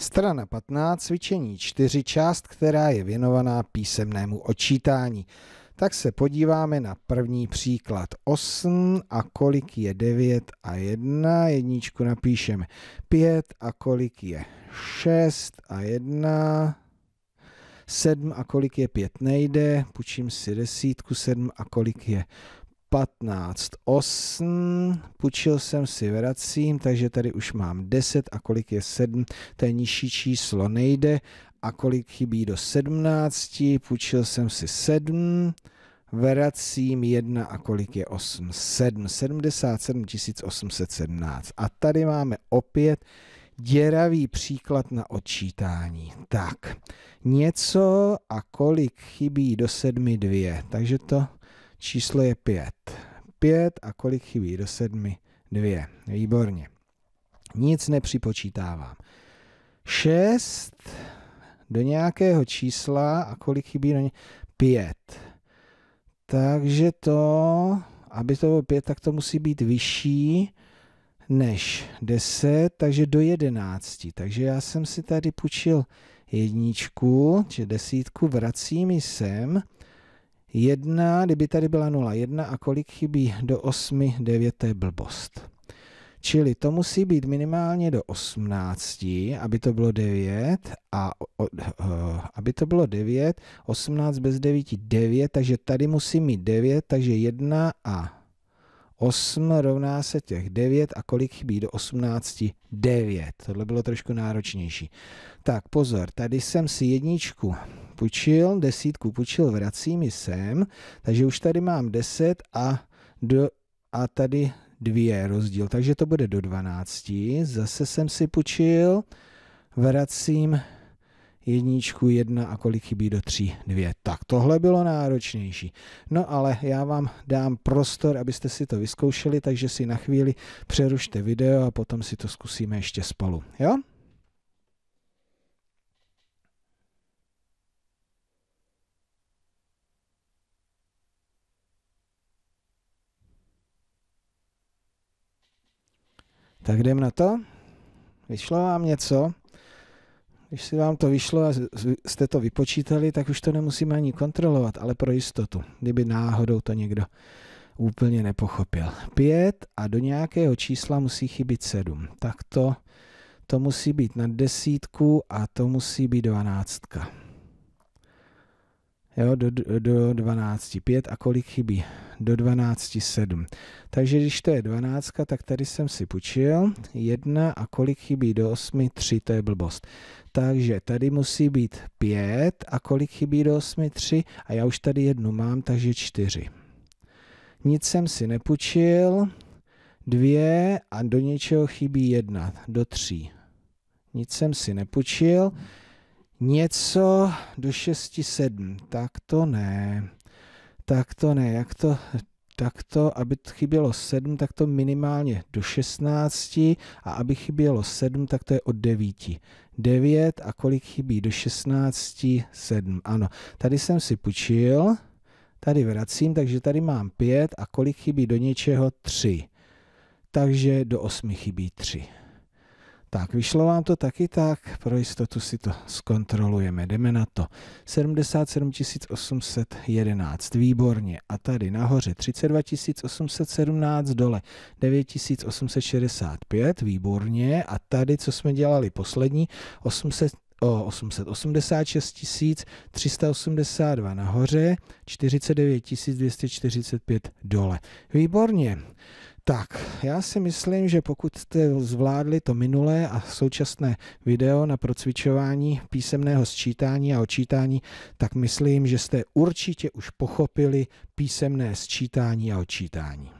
Strana 15, cvičení 4, část, která je věnovaná písemnému odčítání. Tak se podíváme na první příklad 8 a kolik je 9 a 1, jedničku napíšeme 5 a kolik je 6 a 1, 7 a kolik je 5 nejde, půjčím si desítku, 7 a kolik je 15, 8, půjčil jsem si, vracím, takže tady už mám 10 a kolik je 7, to je nižší číslo, nejde a kolik chybí do 17, půjčil jsem si 7, vracím 1 a kolik je 8, 7, 77 817. A tady máme opět děravý příklad na odčítání. Tak, něco a kolik chybí do 7, 2, takže to Číslo je 5. 5 a kolik chybí do 7? 2. Výborně. Nic nepřipočítávám. 6 do nějakého čísla a kolik chybí do ně? 5. Takže to, aby to bylo 5, tak to musí být vyšší než 10, takže do 11. Takže já jsem si tady půjčil jedničku, či desítku, vracím ji sem. 1, kdyby tady byla 0, 1 a kolik chybí do 8, 9 to je blbost. Čili to musí být minimálně do 18, aby to bylo 9 a o, o, eh, aby to bylo 9, 18 bez 9, 9, takže tady musí mít 9, takže 1 a 8 rovná se těch 9 a kolik chybí do 18? 9. Tohle bylo trošku náročnější. Tak pozor, tady jsem si jedničku půjčil, desítku půjčil, vrací mi sem, takže už tady mám 10 a, do, a tady dvě rozdíl, takže to bude do 12. Zase jsem si půjčil, vracím jedničku, jedna a kolik chybí do tří, dvě. Tak tohle bylo náročnější. No ale já vám dám prostor, abyste si to vyzkoušeli, takže si na chvíli přerušte video a potom si to zkusíme ještě spolu. Jo? Tak jdem na to. Vyšlo vám něco? Když si vám to vyšlo a jste to vypočítali, tak už to nemusíme ani kontrolovat, ale pro jistotu, kdyby náhodou to někdo úplně nepochopil. Pět a do nějakého čísla musí chybit sedm. Tak to, to musí být na desítku a to musí být dvanáctka jo, do, do 12, 5 a kolik chybí? Do 12, 7. Takže když to je 12, tak tady jsem si půjčil. 1 a kolik chybí do 8, 3, to je blbost. Takže tady musí být 5 a kolik chybí do 8, 3 a já už tady jednu mám, takže 4. Nic jsem si nepůjčil. 2 a do něčeho chybí 1, do 3. Nic jsem si nepočil, něco do 6-7. Tak to ne. Tak to ne. Jak to, tak to, aby chybělo 7, tak to minimálně do 16 a aby chybělo 7, tak to je od 9. 9 a kolik chybí do 16? 7. Ano, tady jsem si půjčil, tady vracím, takže tady mám 5 a kolik chybí do něčeho? 3. Takže do 8 chybí 3. Tak, vyšlo vám to taky tak, pro jistotu si to zkontrolujeme, jdeme na to. 77 811, výborně. A tady nahoře 32 817, dole 9 865, výborně. A tady, co jsme dělali poslední, 800 o 886 382 nahoře, 49 245 dole. Výborně. Tak, já si myslím, že pokud jste zvládli to minulé a současné video na procvičování písemného sčítání a očítání, tak myslím, že jste určitě už pochopili písemné sčítání a očítání.